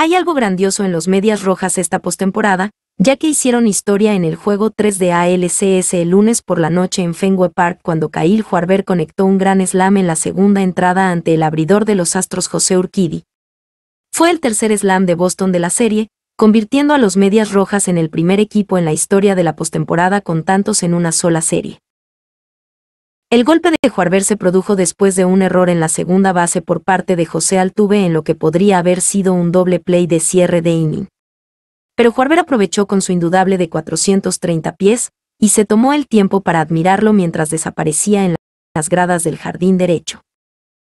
Hay algo grandioso en los medias rojas esta postemporada, ya que hicieron historia en el juego 3 de ALCS el lunes por la noche en Fenway Park cuando Kail Juarber conectó un gran slam en la segunda entrada ante el abridor de los Astros José Urquidi. Fue el tercer slam de Boston de la serie, convirtiendo a los medias rojas en el primer equipo en la historia de la postemporada con tantos en una sola serie. El golpe de Juarber se produjo después de un error en la segunda base por parte de José Altuve en lo que podría haber sido un doble play de cierre de inning. Pero Juarber aprovechó con su indudable de 430 pies, y se tomó el tiempo para admirarlo mientras desaparecía en las gradas del jardín derecho.